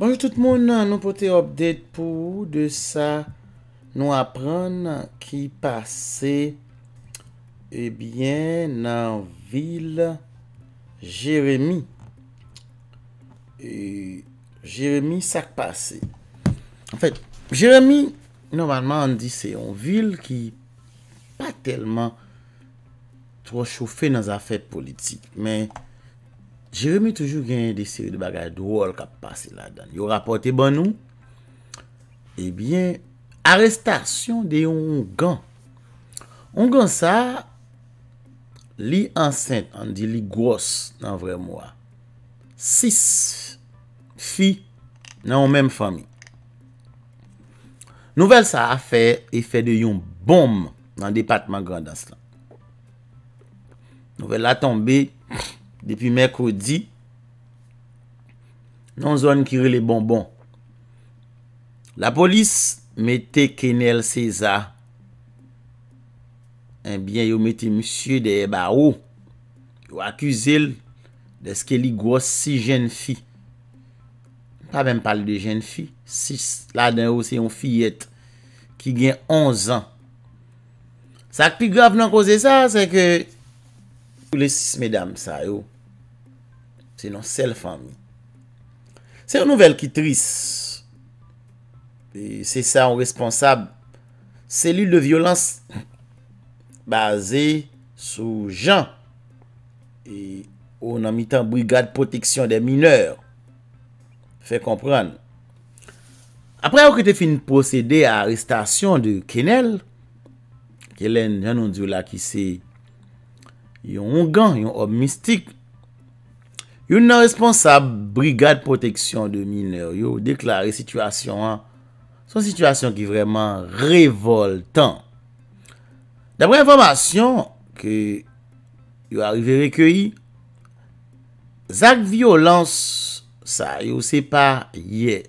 Bonjou tout moun nan, nou pote obdet pou de sa nou apren ki pase e bien nan vil Jeremie. Eh, Jeremie sak pase. En fèt, Jeremie, normalman an di se yon vil ki pa telman tro choufe nan afet politik, men... Jeremi toujou genye de seri bon eh de bagaj d'wo l ka pase la dan. Yo rapote ban nou, ebyen, arrestasyon de yon Ongan. Ongan sa, li ansen, an di li gos nan vre mwa. Sis, fi nan ou menm fami. Nouvel sa a fe, e fe de yon bom nan depatman grandans lan. Nouvel la tombe, e, Depi Mekodi, nan zon ki re le bonbon. La polis mette Kenel César. En eh bien, yo mette Monsie de Ebao. Yo akuse l de skè li gwo si jen fi. Pa men pal de jen fi. Si la den yo se yon fi yet. Ki gen 11 an. Sa ki pi grav nan kose sa, se ke... Tous les six mesdames, ça, yo. C'est non sel famille. C'est une nouvelle qui trisse. Et c'est ça, on responsable. Cellule de violence basée sous Jean. Et on a mis en brigade protection des mineurs. Fait comprendre. Après, on a fait une procédé à arrestation de Kenel. Kenel, j'en ai dit là, qui s'est yon hongan, yon ob mistik yon nan responsab brigade proteksyon de mineur yon deklare sitwasyon an son sitwasyon ki vreman revol tan dapre informasyon ki yon arive rekeyi zak violans sa yon sepa ye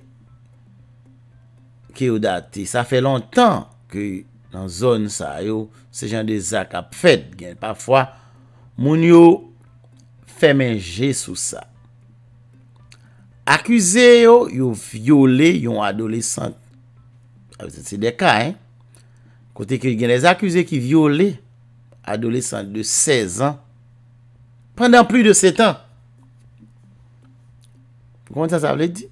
ki yon date sa fe lontan ki nan zon sa yon sejen de zak apfed gen pafwa Moun yo fèmenje sou sa. Akuse yo, yo viole yon adolecent. Ah, Se de ka, he. Kote ki genèz akuse ki viole adolecent de 16 ans. Pendan pli de 7 ans. Kouman sa sa vle di?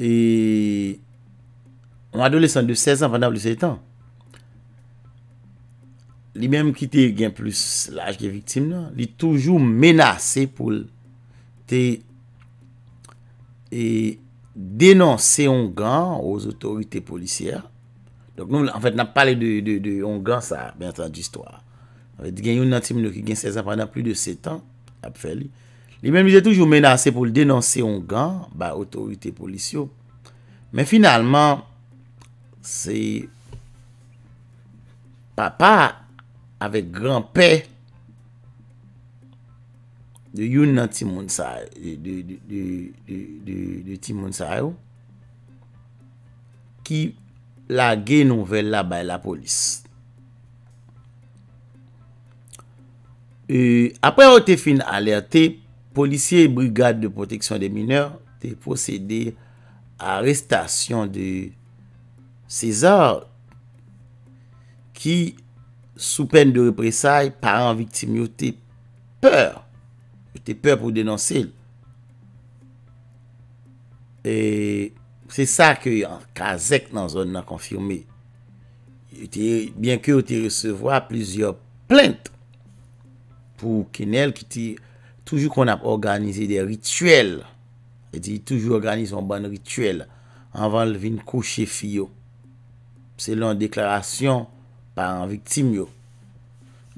E... Yon adolecent de 16 ans pendan pli de 7 ans. li menm ki te gen plus laj ke viktim nan, li toujou menase pou te e, denanse ongan ouz otorite policier. Donc nou, en fèt, nan pale de ongan, sa, ben, sa, di istwa. Gen yon nan tim nou ki gen sezap anan pli de setan ap fè li. Li menm li se toujou menase pou denanse ongan ba otorite policio. Men finalman, se, pa pa, avèk gran pè de youn nan Timon Sae de Timon Sae ki la gen nouvel la bay la polis. E, apre o te fin alerte, polisye brigade de proteksyon de mineur te posede arrestasyon de César ki sou pen de represay, paran vitim yo te peur. Yo te peur pou denonsil. E, se sa ke kazek nan zon nan konfirme, yo te, bien ke yo te resevo a plizyo plente, pou kenel ki te, toujou kon ap organize de rituel, yo te toujou organize moun ban rituel, anvan vin kouchi fiyo. Se lan deklarasyon, Paran viktim yo.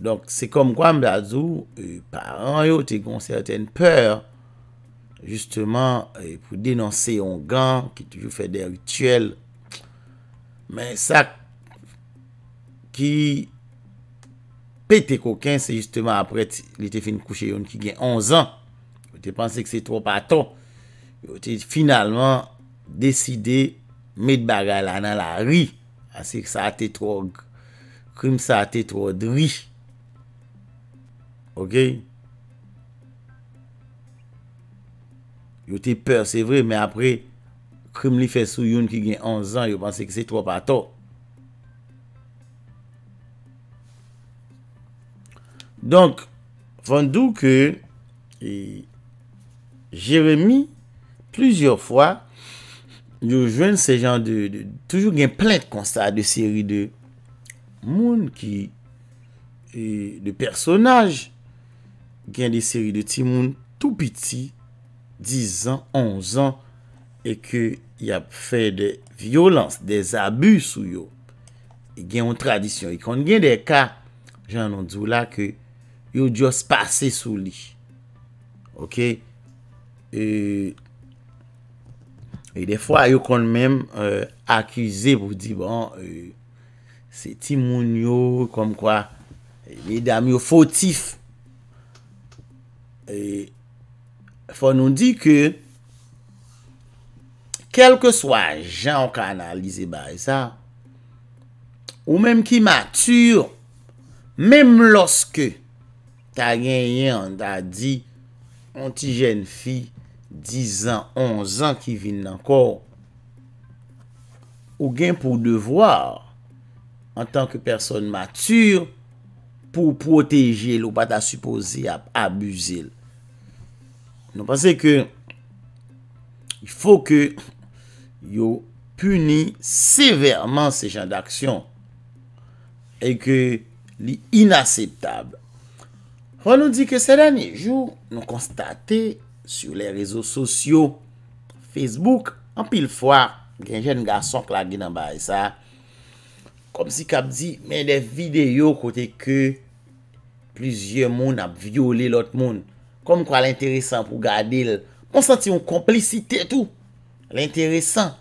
Donk se kom kwa mbazou. Yon euh, paran yo te kon certaine per. Justeman. Yon pou denanse yon gan. Ki toujou fe de rituel. Men sa. Ki. Pete koken. Se justeman apret. Li te fin kouche yon ki gen 11 an. Yo te panse ki se tro paton. Yo te finalman. Deside. Met bagala nan la ri. Asi ki sa te tro g. krim sa a te tro drich. Ok? Yo te peur, se vre, men apre, krim li fe sou yon ki gen 11 an, yo panse ki se tro pato. Donk, fondou ke, e, jeremi, plujor fwa, yo jwen se jan de, toujou gen plen de konstat de seri 2, moun ki e de personaj gen de seri de ti moun tou piti, 10 an, 11 an, e ke ya fe de violans, de zabu sou yo. E gen yon tradisyon. E kon gen de ka jan nan djou la ke yo djos pase sou li. Ok? E e de fwa yo kon men euh, akize pou di bon e Se ti moun yo kom kwa e, li dam yo fotif. E, fò nou di ke kelke swa jan an kanalize ba e sa, ou menm ki matur, menm loske ta gen yen an ta di an ti jen fi 10 an, 11 an ki vin nan kor ou gen pou devwar an tanke person matur pou proteje l ou pata supose abuze l. Nou pase ke yon puni severman se jan d'aksyon e ke li inaseptable. Fwa nou di ke se danye jou nou konstate sou le rezo sosyo Facebook, an pil fwa genjen nga sok la genan ba e sa a Kom si kap di men de videyo kote ke plizye moun ap viole lot moun. Kom kwa l'interesan pou gade l. Mon santi yon komplicite etou. L'interesan.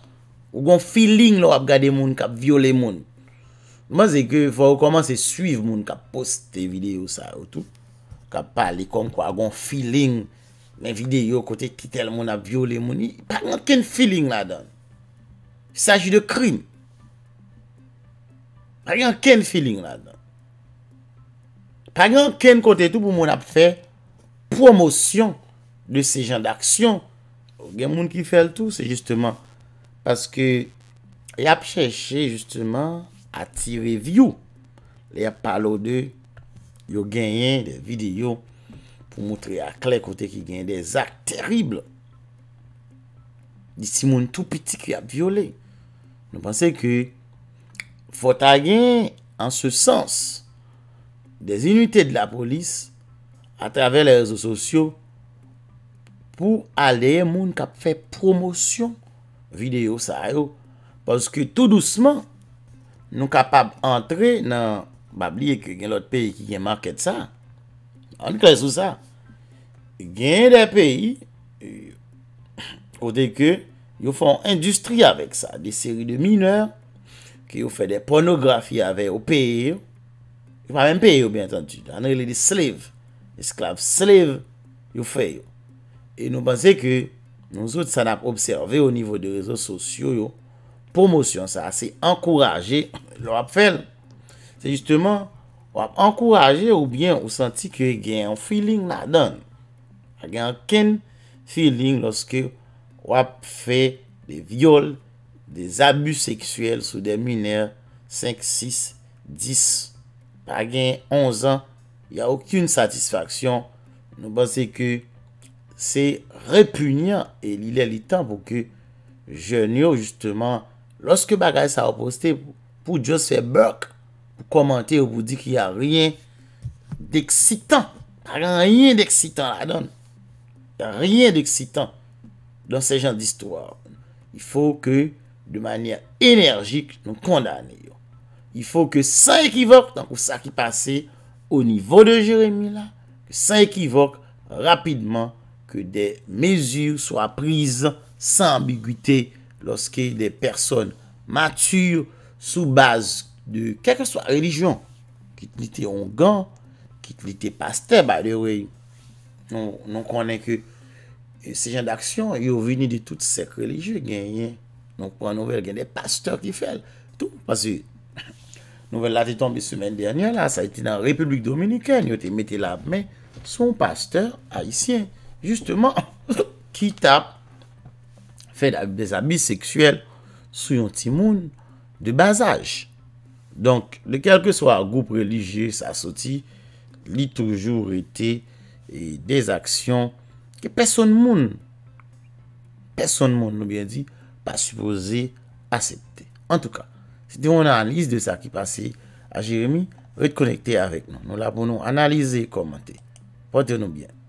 Ou gon filin lò ap gade moun kap viole moun. Man ze ke fwa ou komanse suiv moun kap poste videyo sa ou tout. Kap pali kom kwa gon filin men videyo kote ki tel moun ap viole moun. Mwen ken filin la dan? Se ajit de krim. Pa gen ken feeling la dan. Pa gen ken kote tou pou moun ap fe promosyon de se jan d'aksyon. Gen moun ki fel tou, se justeman paske yap cheche justeman atire view. Yap palo de yo genyen de video pou moutre a kle kote ki genyen de zak terible. Disi moun tou piti ki ap viole. Nou panse ke Fota gen an se sens de zinite de la polis a traver le rezo sosyo pou ale moun kap fe promosyon video sa yo. Paske tout douceman nou kapap antre nan bab liye ke gen lot peyi ki gen market sa. An kre sou sa. Gen euh, de peyi o de ke yo fon industri avek sa. De seri de mineur ki yo fè de pornografi avè yo pèye yo, yon pa mèm pèye yo, anre li li slave, esklav slave, yo fè yo, e nou panse ke nou zout san ap observe yo nivou de rezòs sosyo yo, promosyon sa, se ankoraje lò ap fèl, se justeman, wap ankoraje ou bien ou santi ki yo gen yon feeling la dan, gen yon ken feeling loske wap fè de viol, Des abus seksuel sou demine 5, 6, 10 bagan 11 an y a ouk yon satisfaksyon nou ban se ke se repunyan e li lelitan pou ke jen yo justeman loske bagan sa oposte pou josef beok pou komante ou pou di ki y a rien d'eksitan. Bagan, y a rien d'eksitan la don. Y a rien d'eksitan. Don se jen d'histoire. Y fo ke de manye enerjik nou kondane yo. I fò ke sa ekivok, nan pou sa ki pase, ou nivou de Jeremie la, sa ekivok rapidman ke de mezur so aprize sa ambigüte loske de person matur sou baz de kakè so a relijon, ki te nite ongan, ki te nite pasteb ade wey. Nou konen ke se jen d'aksyon yo veni de tout se krelijon genyen. Non pou an nouvel gen de pasteur ki fel. Tou, pasi, nouvel la te tombe semen dernyan la, sa iti nan Republik Dominiken, yo te mette la. Men, son pasteur, Haitien, justeman, ki tap, fey de zabi seksuel, sou yon ti moun, de bazaj. Donk, lekel ke swa, goup religye, sa soti, li toujou rete, e des aksyon, ke peson moun. Peson moun nou gen di. pas supposé accepter. En tout cas, as une analyse de ça qui passait à Jérémy. êtes connecté avec nous. Nous là pour analyser et commenter. Portez-nous bien.